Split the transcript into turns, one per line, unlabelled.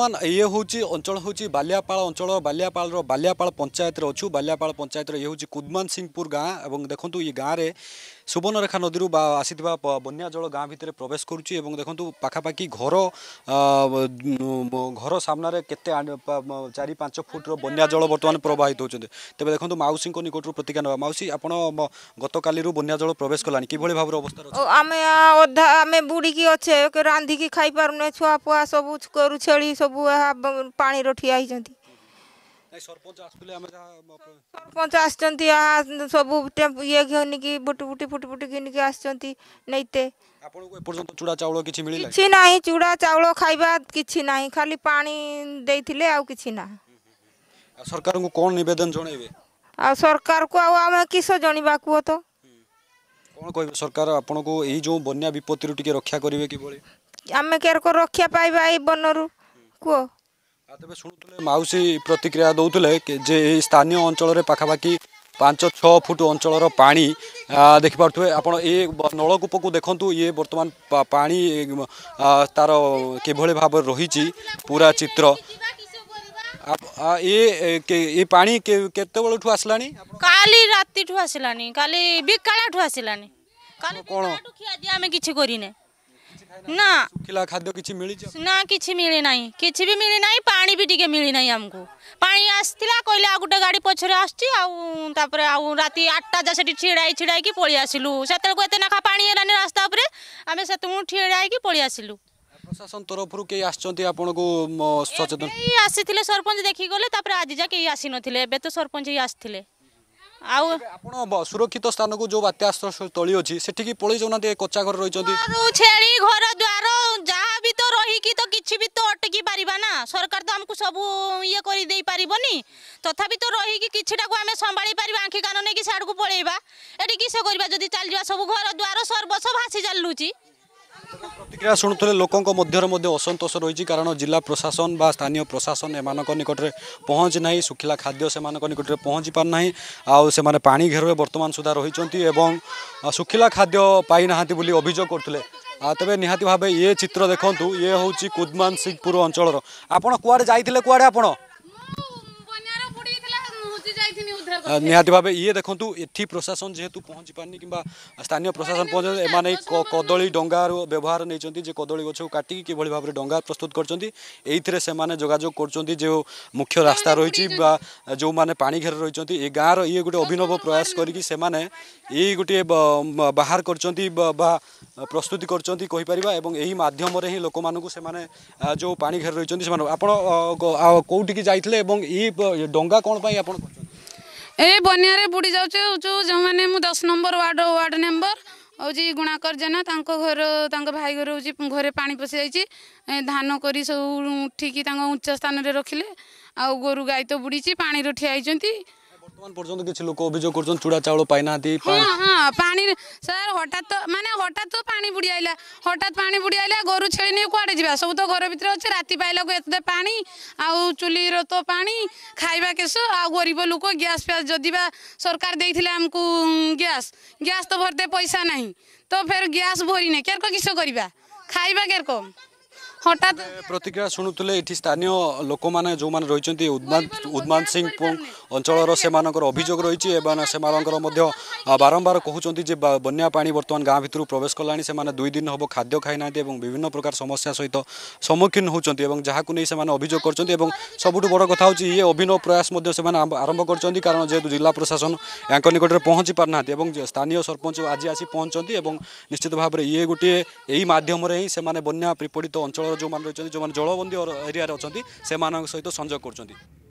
ବର୍ତ୍ତମାନ ଇଏ ହେଉଛି ଅଞ୍ଚଳ ହେଉଛି ବାଲିଆପାଳ ଅଞ୍ଚଳ ବାଲିଆପାଳର ବାଲିଆପାଳ ପଞ୍ଚାୟତରେ ଅଛୁ ବାଲିଆପାଳ ପଞ୍ଚାୟତର ଇଏ ହେଉଛି କୁଦମାନ ସିଂହପୁର ଗାଁ ଏବଂ ଦେଖନ୍ତୁ ଏ ଗାଁରେ ସୁବର୍ଣ୍ଣରେଖା ନଦୀରୁ ବା ଆସିଥିବା ବନ୍ୟା ଜଳ ଗାଁ ଭିତରେ ପ୍ରବେଶ କରୁଛି ଏବଂ ଦେଖନ୍ତୁ ପାଖାପାଖି ଘର ଘର ସାମ୍ନାରେ କେତେ ଚାରି ପାଞ୍ଚ ଫୁଟର ବନ୍ୟା ଜଳ ବର୍ତ୍ତମାନ ପ୍ରବାହିତ ହେଉଛନ୍ତି ତେବେ ଦେଖନ୍ତୁ ମାଉସୀଙ୍କ ନିକଟରୁ ପ୍ରତିକା ନେବା ମାଉସୀ ଆପଣ ଗତକାଲିରୁ ବନ୍ୟା ଜଳ ପ୍ରବେଶ କଲାଣି କିଭଳି ଭାବରେ
ଅବସ୍ଥା ଆମେ ଅଧା ଆମେ ବୁଡ଼ିକି ଅଛେ ରାନ୍ଧିକି ଖାଇପାରୁନେ ଛୁଆ ପୁଆ ସବୁ ଗୋରୁ ଛେଳି ସବୁ ପାଣିର ଠିଆ ହେଇଛନ୍ତି
ସରପଞ୍ଚ ଆସୁଥିଲେ ଆମେ
ଆସିଛନ୍ତି ସବୁ ଇଏ ଘେନିକି ବୁଟି ବୁଟି ଫୁଟି ଫୁଟି ଘିନିକି ଆସିଛନ୍ତି ନେଇତେ
ଆପଣଙ୍କୁ ଏପର୍ଯ୍ୟନ୍ତ ଚୁଡ଼ା ଚାଉଳ କିଛି ମିଳିଲା କିଛି
ନାହିଁ ଚୁଡ଼ା ଚାଉଳ ଖାଇବା କିଛି ନାହିଁ ଖାଲି ପାଣି ଦେଇଥିଲେ ଆଉ କିଛି ନାହିଁ
ସରକାରଙ୍କୁ କ'ଣ ନିବେଦନ ଜଣାଇବେ
ଆଉ ସରକାରକୁ ଆଉ ଆମେ କିସ ଜଣିବା କୁହ ତ
କ'ଣ କହିବେ ସରକାର ଆପଣଙ୍କୁ ଏଇ ଯେଉଁ ବନ୍ୟା ବିପତ୍ତିରୁ ଟିକେ ରକ୍ଷା କରିବେ କିଭଳି
ଆମେ କେରକ ରକ୍ଷା ପାଇବା ଏଇ ବନରୁ କୁହ
ତେବେ ଶୁଣୁଥିଲେ ମାଉସୀ ପ୍ରତିକ୍ରିୟା ଦେଉଥିଲେ ଯେ ଏହି ସ୍ଥାନୀୟ ଅଞ୍ଚଳରେ ପାଖାପାଖି ପାଞ୍ଚ ଛଅ ଫୁଟ ଅଞ୍ଚଳର ପାଣି ଦେଖିପାରୁଥିବେ ଆପଣ ଏ ନଳକୂପକୁ ଦେଖନ୍ତୁ ଇଏ ବର୍ତ୍ତମାନ ପାଣି ତା'ର କିଭଳି ଭାବରେ ରହିଛି ପୁରା ଚିତ୍ର ଏ ଏ ପାଣି କେତେବେଳଠୁ ଆସିଲାଣି
କାଲି ରାତିଠୁ ଆସିଲାଣି କାଲି ବିକାଳଠୁ ଆସିଲାଣି କାଲି କ'ଣ ଖିଆ ଆମେ କିଛି କରିନେ
ନା ଶୁଖିଲା ଖାଦ୍ୟ କିଛି ମିଳିଛି
ନା କିଛି ମିଳିନାହିଁ କିଛି ବି ମିଳିନାହିଁ ପାଣି ବି ଟିକେ ମିଳିନାହିଁ ଆମକୁ ପାଣି ଆସିଥିଲା କହିଲେ ଆଉ ଗୋଟେ ଗାଡ଼ି ପଛରେ ଆସୁଛି ଆଉ ତାପରେ ଆଉ ରାତି ଆଠଟା ଯା ସେଠି ଛିଡ଼ାଇ ଛିଡ଼ାଇକି ପଳେଇ ଆସିଲୁ ସେତେବେଳକୁ ଏତେ ନାଖା ପାଣି ହେଲାନି ରାସ୍ତା ଉପରେ ଆମେ ସେତେବେଳକୁ ଛିଡ଼ାଇକି ପଳେଇ ଆସିଲୁ
ପ୍ରଶାସନ ତରଫରୁ କେହି ଆସିଛନ୍ତି ଆପଣଙ୍କୁ ସଚେତନ
ଆସିଥିଲେ ସରପଞ୍ଚ ଦେଖିକି ଗଲେ ତାପରେ ଆଜି ଯା କେହି ଆସିନଥିଲେ ଏବେ ତ ସରପଞ୍ଚ ହିଁ ଆସିଥିଲେ
ଆଉ ଆପଣ ସୁରକ୍ଷିତ ସ୍ଥାନକୁ ଯୋଉ ବାତ୍ୟାସ୍ତ୍ର ତଳି ଅଛି ସେଠିକି ପଳେଇ ଯାଉନାହାନ୍ତି କଚା ଘର ରହିଛନ୍ତି
ଛେଳି ଘର ଦ୍ୱାର ଯାହା ବି ତ ରହିକି ତ କିଛି ବି ତ ଅଟକି ପାରିବା ନା ସରକାର ତ ଆମକୁ ସବୁ ଇଏ କରିଦେଇ ପାରିବନି ତଥାପି ତ ରହିକି କିଛିଟାକୁ ଆମେ ସମ୍ଭାଳି ପାରିବା ଆଖି କାନ ନେଇକି ସିଆଡ଼କୁ ପଳେଇବା ଏଠି କିସ କରିବା ଯଦି ଚାଲିଯିବା ସବୁ ଘର ଦ୍ୱାର ସର୍ବସ ଭାସି ଚାଲୁଛି
প্রতিক্রিয়া শুণুলে লোক মধ্যে মধ্যে অসন্তোষ রয়েছে কারণ জেলা প্রশাসন বা স্থানীয় প্রশাসন এমান নিকটে পৌঁছ না শুখিলা খাদ্য সে নিকটে পৌঁছি পার না আসে পা ঘেরুয়ে বর্তমান সুদ্ধা রয়েছেন এবং শুখিলা খাদ্য পাই না বলে অভিযোগ করলে তবে নিহতি ভাবে ইয়ে চিত্র দেখুন ইয়ে হচ্ছে কুদমান সিংপুর অঞ্চলর আপনার কুয়াড়ে যাই কুয়াড়ে আপনার ନିହାତି ଭାବେ ଇଏ ଦେଖନ୍ତୁ ଏଠି ପ୍ରଶାସନ ଯେହେତୁ ପହଞ୍ଚି ପାରୁନି କିମ୍ବା ସ୍ଥାନୀୟ ପ୍ରଶାସନ ପହଞ୍ଚି ଏମାନେ କଦଳୀ ଡଙ୍ଗାରୁ ବ୍ୟବହାର ନେଇଛନ୍ତି ଯେ କଦଳୀ ଗଛକୁ କାଟିକି କିଭଳି ଭାବରେ ଡଙ୍ଗା ପ୍ରସ୍ତୁତ କରିଛନ୍ତି ଏଇଥିରେ ସେମାନେ ଯୋଗାଯୋଗ କରୁଛନ୍ତି ଯେଉଁ ମୁଖ୍ୟ ରାସ୍ତା ରହିଛି ବା ଯେଉଁମାନେ ପାଣି ଘେର ରହିଛନ୍ତି ଏ ଗାଁର ଇଏ ଗୋଟେ ଅଭିନବ ପ୍ରୟାସ କରିକି ସେମାନେ ଏଇ ଗୋଟିଏ ବାହାର କରିଛନ୍ତି ବା ପ୍ରସ୍ତୁତି କରିଛନ୍ତି କହିପାରିବା ଏବଂ ଏହି ମାଧ୍ୟମରେ ହିଁ ଲୋକମାନଙ୍କୁ ସେମାନେ ଯେଉଁ ପାଣି ଘେର ରହିଛନ୍ତି ସେମାନେ ଆପଣ କେଉଁଠିକି ଯାଇଥିଲେ ଏବଂ ଏଇ ଡଙ୍ଗା କ'ଣ ପାଇଁ ଆପଣ
ए बन्यार बुडी जो म दस नम्बर वार्ड वार्ड मेम्बर हौ चाहिँ गुणाकर्जना घर भाइ घर हौ चाहिँ घर पासिन्छ धानक सब उठिक उच्च स्थानले रे गोरु गाई त बुडिन्छ पाियाइन्छ
ବର୍ତ୍ତମାନ ପର୍ଯ୍ୟନ୍ତ କିଛି ଲୋକ ଅଭିଯୋଗ କରୁଛନ୍ତି ଚୁଡ଼ା ଚାଉଳ ପାଇନାହାନ୍ତି ହଁ
ପାଣି ସାର୍ ହଠାତ୍ ମାନେ ହଠାତ୍ ପାଣି ବୁଡ଼ି ଆଇଲା ହଠାତ୍ ପାଣି ବୁଡ଼ି ଆଇଲା ଗୋରୁ ଛେଳି ନେଇ କୁଆଡ଼େ ଯିବା ସବୁ ତ ଘର ଭିତରେ ଅଛି ରାତି ପାଇଲାକୁ ଏତେ ପାଣି ଆଉ ଚୁଲିର ତ ପାଣି ଖାଇବା କେଶ ଆଉ ଗରିବ ଲୋକ ଗ୍ୟାସ୍ ଫ୍ୟାସ୍ ଯଦି ବା ସରକାର ଦେଇଥିଲେ ଆମକୁ ଗ୍ୟାସ୍ ଗ୍ୟାସ୍ ତ ଭରତେ ପଇସା ନାହିଁ ତ ଫେର ଗ୍ୟାସ୍ ଭରିନେ କେରକ କିସ କରିବା ଖାଇବା କେରକ হঠাৎ
প্রতিক্রিয়া শুনুলে এটি স্থানীয় লোক মানে যে রয়েছেন উদ্মান পুং অঞ্চলর সে অভিযোগ রয়েছে এবং সে মধ্য বারম্বার কুমার যে বন্যা পানি বর্তমান গাঁ ভিতর প্রবেশ কলা সে দুই দিন হব খাদ্য খাই না এবং বিভিন্ন প্রকার সমস্যা সহ সম্মুখীন হচ্ছেন এবং যা নিয়ে সে অভিযোগ করছেন এবং সবুঠ বড় কথা হচ্ছে ইয়ে অভিনব প্রয়াস সে আরম্ভ করছেন কারণ যেহেতু জেলা প্রশাসন এক নিকটে পৌঁছি পারি না এবং স্থানীয় সরপঞ্চ আজ আসি পৌঁছান এবং নিশ্চিত ভাবে ইয়ে গোটিয়ে এই মাধ্যমে হি সে বন্যা পিপীড়িত অঞ্চল जो रहेछ जो जलबन्दी एरिया सहित सं